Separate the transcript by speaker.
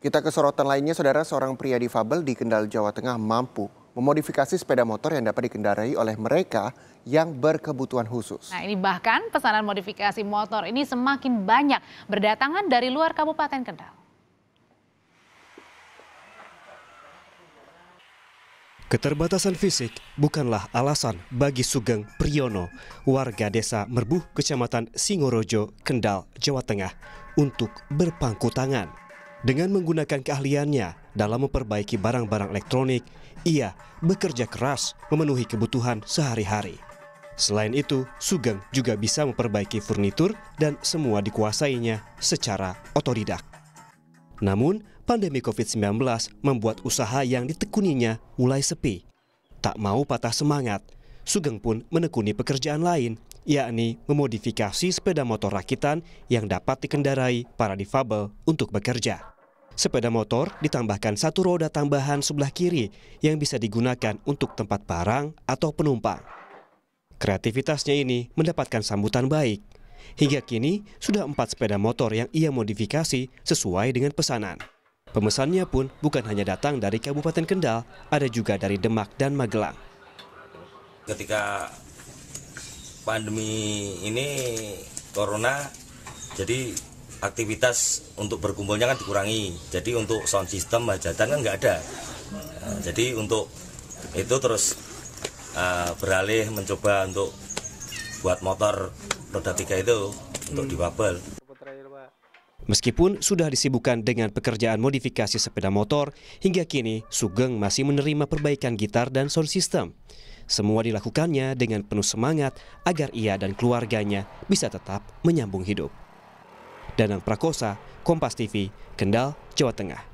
Speaker 1: Kita ke sorotan lainnya, saudara seorang pria difabel di Kendal, Jawa Tengah mampu memodifikasi sepeda motor yang dapat dikendarai oleh mereka yang berkebutuhan khusus.
Speaker 2: Nah ini bahkan pesanan modifikasi motor ini semakin banyak berdatangan dari luar Kabupaten Kendal.
Speaker 1: Keterbatasan fisik bukanlah alasan bagi Sugeng Priyono, warga desa Merbuh, kecamatan Singorojo, Kendal, Jawa Tengah, untuk berpangku tangan. Dengan menggunakan keahliannya dalam memperbaiki barang-barang elektronik, ia bekerja keras memenuhi kebutuhan sehari-hari. Selain itu, Sugeng juga bisa memperbaiki furnitur dan semua dikuasainya secara otodidak. Namun, pandemi COVID-19 membuat usaha yang ditekuninya mulai sepi. Tak mau patah semangat, Sugeng pun menekuni pekerjaan lain yakni memodifikasi sepeda motor rakitan yang dapat dikendarai para difabel untuk bekerja. Sepeda motor ditambahkan satu roda tambahan sebelah kiri yang bisa digunakan untuk tempat barang atau penumpang. Kreativitasnya ini mendapatkan sambutan baik. Hingga kini, sudah empat sepeda motor yang ia modifikasi sesuai dengan pesanan. Pemesannya pun bukan hanya datang dari Kabupaten Kendal, ada juga dari Demak dan Magelang.
Speaker 3: Ketika pandemi ini corona jadi aktivitas untuk berkumpulnya kan dikurangi jadi untuk sound system hajatan kan nggak ada nah, jadi untuk itu terus uh, beralih mencoba untuk buat motor roda tiga itu untuk hmm. dibabel
Speaker 1: Meskipun sudah disibukkan dengan pekerjaan modifikasi sepeda motor, hingga kini Sugeng masih menerima perbaikan gitar dan sound system. Semua dilakukannya dengan penuh semangat agar ia dan keluarganya bisa tetap menyambung hidup. Danang Prakosa, Kompas TV, Kendal, Jawa Tengah.